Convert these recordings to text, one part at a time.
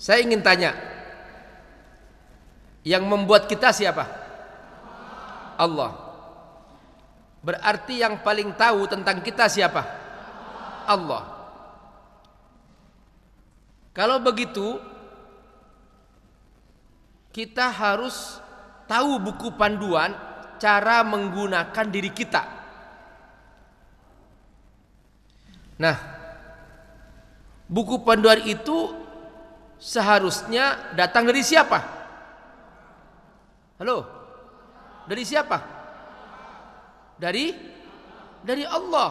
Saya ingin tanya, yang membuat kita siapa? Allah. Berarti yang paling tahu tentang kita siapa? Allah. Kalau begitu, kita harus tahu buku panduan cara menggunakan diri kita. Nah, buku panduan itu seharusnya datang dari siapa? Halo? Dari siapa? Dari dari Allah.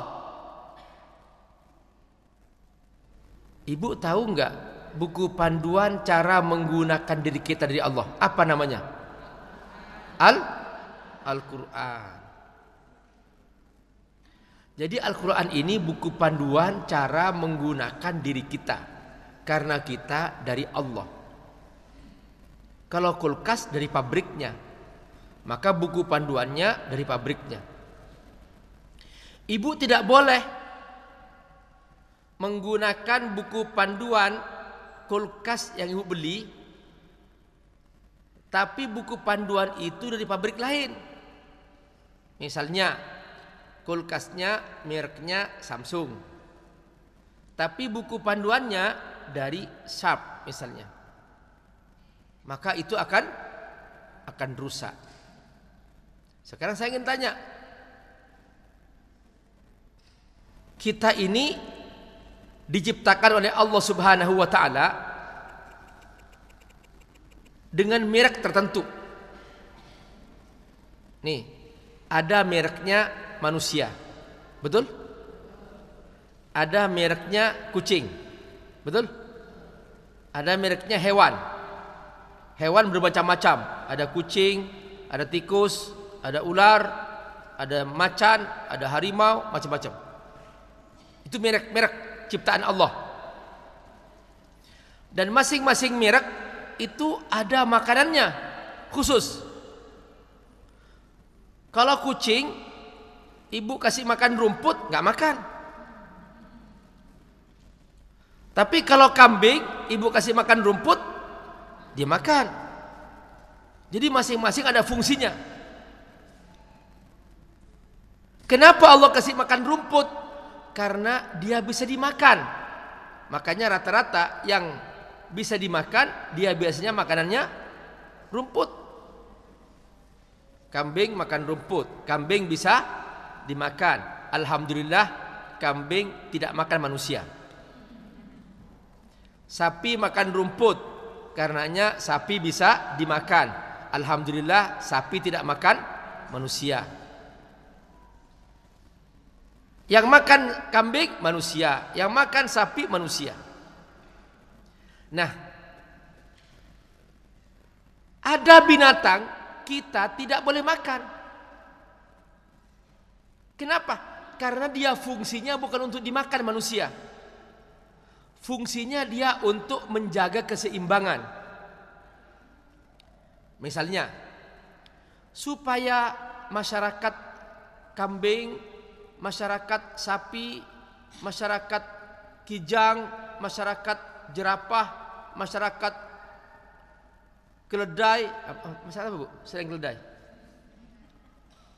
Ibu tahu nggak buku panduan cara menggunakan diri kita dari Allah? Apa namanya? Al Al-Qur'an. Jadi Al-Qur'an ini buku panduan cara menggunakan diri kita karena kita dari Allah. Kalau kulkas dari pabriknya, maka buku panduannya dari pabriknya. Ibu tidak boleh menggunakan buku panduan kulkas yang ibu beli, tapi buku panduan itu dari pabrik lain. Misalnya, kulkasnya mereknya Samsung, tapi buku panduannya dari sharp misalnya. Maka itu akan akan rusak. Sekarang saya ingin tanya. Kita ini diciptakan oleh Allah Subhanahu wa taala dengan merek tertentu. Nih, ada mereknya manusia. Betul? Ada mereknya kucing. Betul? Ada mereknya hewan. Hewan bermacam-macam. Ada kucing, ada tikus, ada ular, ada macan, ada harimau, macam-macam. Itu merek-merek ciptaan Allah. Dan masing-masing merek itu ada makanannya khusus. Kalau kucing, ibu kasih makan rumput, nggak makan. Tapi kalau kambing ibu kasih makan rumput, dia makan. Jadi masing-masing ada fungsinya. Kenapa Allah kasih makan rumput? Karena dia bisa dimakan. Makanya rata-rata yang bisa dimakan, dia biasanya makanannya rumput. Kambing makan rumput, kambing bisa dimakan. Alhamdulillah kambing tidak makan manusia. Sapi makan rumput, karenanya sapi bisa dimakan. Alhamdulillah sapi tidak makan manusia. Yang makan kambing manusia, yang makan sapi manusia. Nah, ada binatang kita tidak boleh makan. Kenapa? Karena dia fungsinya bukan untuk dimakan manusia. Fungsinya dia untuk menjaga keseimbangan. Misalnya, supaya masyarakat kambing, masyarakat sapi, masyarakat kijang, masyarakat jerapah, masyarakat keledai, masyarakat apa Bu? Selain keledai.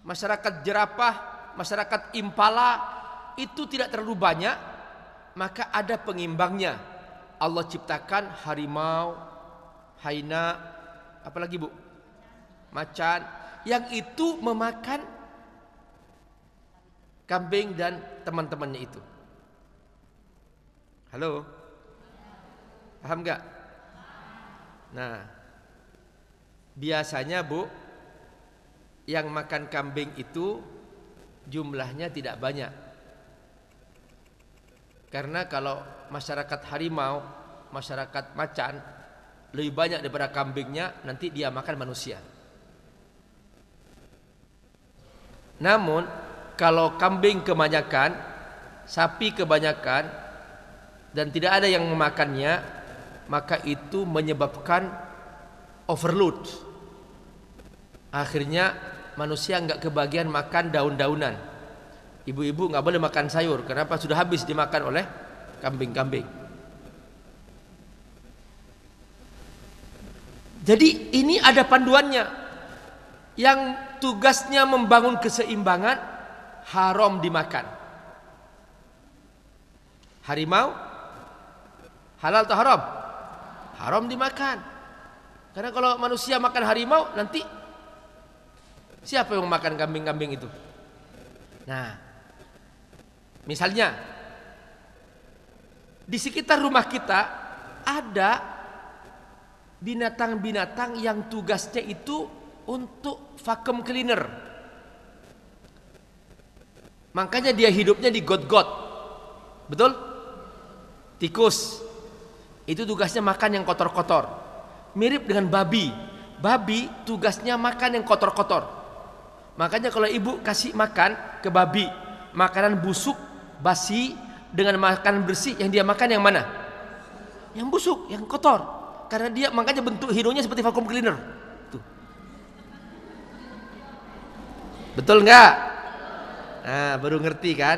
Masyarakat jerapah, masyarakat impala itu tidak terlalu banyak maka ada pengimbangnya. Allah ciptakan harimau, haina, apalagi Bu? Macan yang itu memakan kambing dan teman-temannya itu. Halo? Paham nggak? Nah, biasanya Bu, yang makan kambing itu jumlahnya tidak banyak karena kalau masyarakat harimau, masyarakat macan lebih banyak daripada kambingnya, nanti dia makan manusia. Namun kalau kambing kebanyakan, sapi kebanyakan dan tidak ada yang memakannya, maka itu menyebabkan overload. Akhirnya manusia nggak kebagian makan daun-daunan Ibu-ibu nggak boleh makan sayur. Kenapa? Sudah habis dimakan oleh kambing-kambing. Jadi ini ada panduannya yang tugasnya membangun keseimbangan haram dimakan. Harimau halal atau haram? Haram dimakan. Karena kalau manusia makan harimau nanti siapa yang makan kambing-kambing itu? Nah, Misalnya, di sekitar rumah kita ada binatang-binatang yang tugasnya itu untuk vacuum cleaner. Makanya dia hidupnya di got-got. Betul? Tikus. Itu tugasnya makan yang kotor-kotor. Mirip dengan babi. Babi tugasnya makan yang kotor-kotor. Makanya kalau ibu kasih makan ke babi, makanan busuk basi dengan makan bersih yang dia makan yang mana? Yang busuk, yang kotor. Karena dia makanya bentuk hidungnya seperti vacuum cleaner. Tuh. Betul nggak? Nah, baru ngerti kan?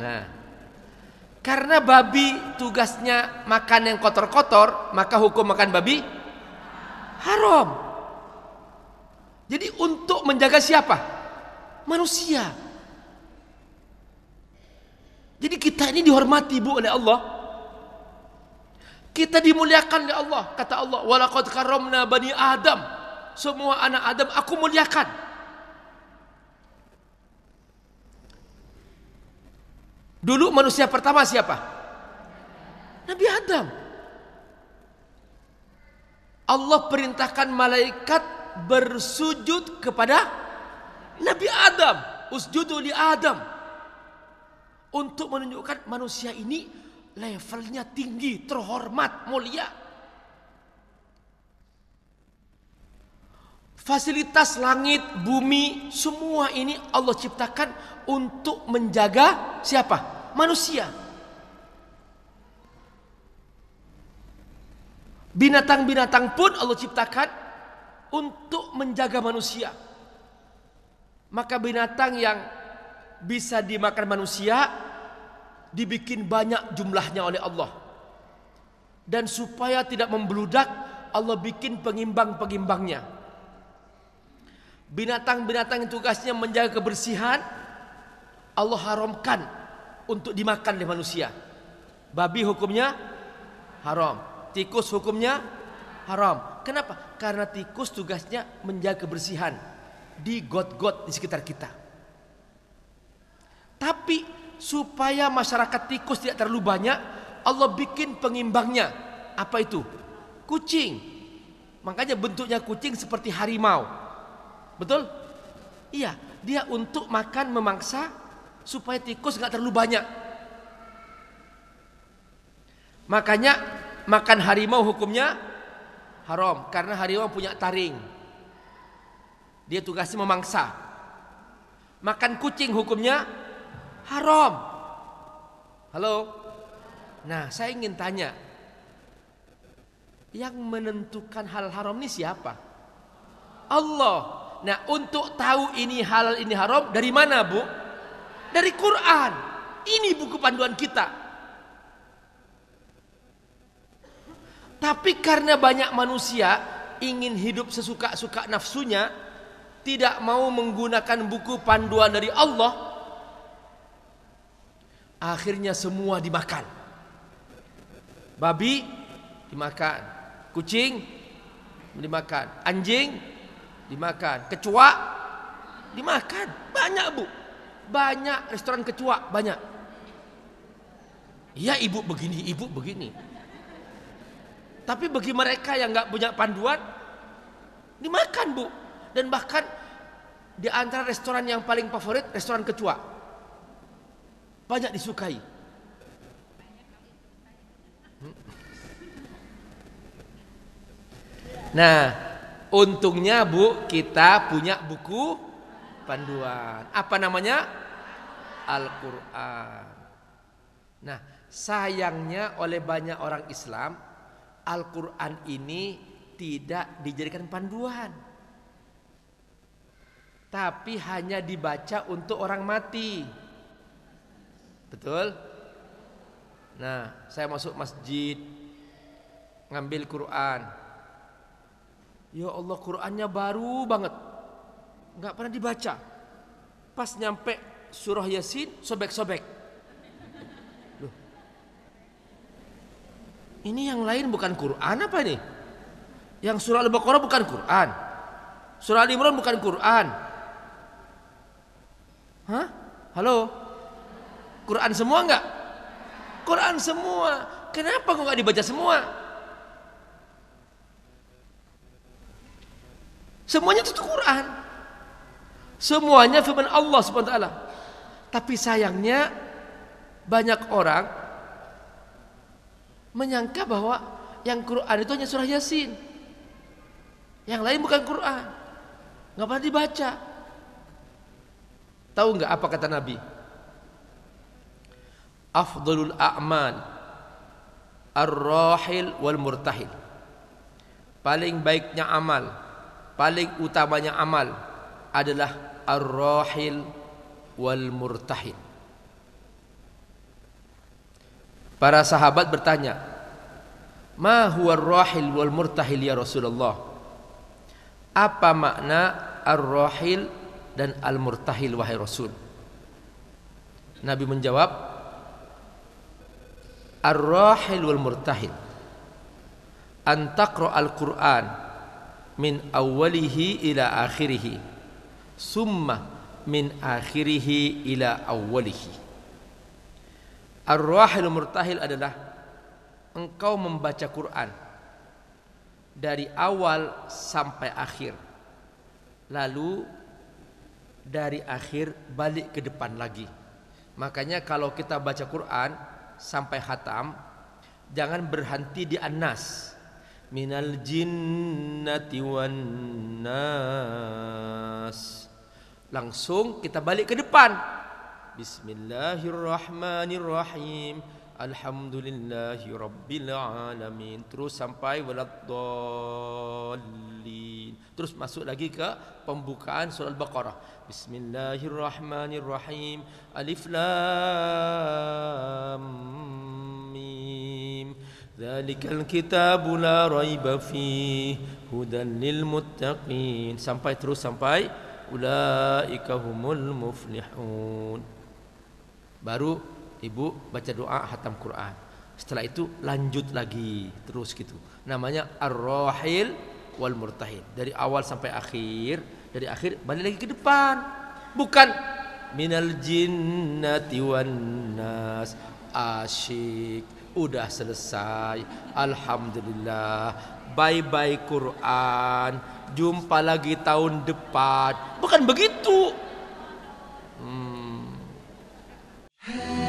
Nah. Karena babi tugasnya makan yang kotor-kotor, maka hukum makan babi haram. Jadi untuk menjaga siapa? Manusia. Jadi kita ini dihormati Bu oleh Allah. Kita dimuliakan oleh Allah. Kata Allah, "Walaqad karomna bani Adam." Semua anak Adam aku muliakan. Dulu manusia pertama siapa? Nabi Adam. Allah perintahkan malaikat bersujud kepada Nabi Adam. Usjudu li Adam untuk menunjukkan manusia ini levelnya tinggi, terhormat, mulia. Fasilitas langit, bumi, semua ini Allah ciptakan untuk menjaga siapa? Manusia. Binatang-binatang pun Allah ciptakan untuk menjaga manusia. Maka binatang yang bisa dimakan manusia dibikin banyak jumlahnya oleh Allah dan supaya tidak membeludak Allah bikin pengimbang-pengimbangnya binatang-binatang yang tugasnya menjaga kebersihan Allah haramkan untuk dimakan oleh manusia babi hukumnya haram tikus hukumnya haram kenapa karena tikus tugasnya menjaga kebersihan di got-got di sekitar kita tapi supaya masyarakat tikus tidak terlalu banyak, Allah bikin pengimbangnya. Apa itu? Kucing. Makanya bentuknya kucing seperti harimau. Betul? Iya, dia untuk makan memangsa supaya tikus nggak terlalu banyak. Makanya makan harimau hukumnya haram karena harimau punya taring. Dia tugasnya memangsa. Makan kucing hukumnya haram. Halo? Nah, saya ingin tanya. Yang menentukan hal haram ini siapa? Allah. Nah, untuk tahu ini halal ini haram dari mana, Bu? Dari Quran. Ini buku panduan kita. Tapi karena banyak manusia ingin hidup sesuka-suka nafsunya, tidak mau menggunakan buku panduan dari Allah, Akhirnya semua dimakan. Babi dimakan, kucing dimakan, anjing dimakan, kecoa dimakan. Banyak, Bu. Banyak restoran kecoa, banyak. Iya, Ibu begini, Ibu begini. Tapi bagi mereka yang nggak punya panduan, dimakan, Bu. Dan bahkan di antara restoran yang paling favorit restoran kecoa banyak disukai. Nah, untungnya Bu, kita punya buku panduan. Apa namanya? Al-Qur'an. Nah, sayangnya oleh banyak orang Islam, Al-Qur'an ini tidak dijadikan panduan. Tapi hanya dibaca untuk orang mati. Betul? Nah, saya masuk masjid ngambil Quran. Ya Allah, Qurannya baru banget. Enggak pernah dibaca. Pas nyampe surah Yasin, sobek-sobek. Ini yang lain bukan Quran apa ini? Yang surah Al-Baqarah bukan Quran. Surah Al-Imran bukan Quran. Hah? Halo? Quran semua enggak? Quran semua. Kenapa kok enggak dibaca semua? Semuanya itu Quran. Semuanya firman Allah Subhanahu wa taala. Tapi sayangnya banyak orang menyangka bahwa yang Quran itu hanya surah Yasin. Yang lain bukan Quran. Enggak pernah dibaca. Tahu enggak apa kata Nabi? afdalul a'mal ar-rahil wal murtahil paling baiknya amal paling utamanya amal adalah ar-rahil wal murtahil para sahabat bertanya ma huwa ar-rahil wal murtahil ya Rasulullah apa makna ar-rahil dan al-murtahil wahai Rasul Nabi menjawab ar-rahil wal murtahil an taqra al-Qur'an min awwalihi ila akhirih summa min akhirih ila awalihi. Ar-rahil murtahil adalah engkau membaca Quran dari awal sampai akhir. Lalu dari akhir balik ke depan lagi. Makanya kalau kita baca Quran sampai hatam, jangan berhenti di annas minal jinnati wan nas langsung kita balik ke depan bismillahirrahmanirrahim alhamdulillahi alamin terus sampai waladdallin Terus masuk lagi ke pembukaan surah Al-Baqarah. Bismillahirrahmanirrahim. Alif lam mim. Zalikal kitabu la raiba fih. Hudan lil muttaqin. Sampai terus sampai. Ulaika humul muflihun. Baru ibu baca doa hatam Quran. Setelah itu lanjut lagi. Terus gitu. Namanya ar Ar-Rahil. wal murtahid. Dari awal sampai akhir, dari akhir balik lagi ke depan. Bukan minal jinnati wan nas asyik udah selesai alhamdulillah bye bye Quran jumpa lagi tahun depan bukan begitu hmm.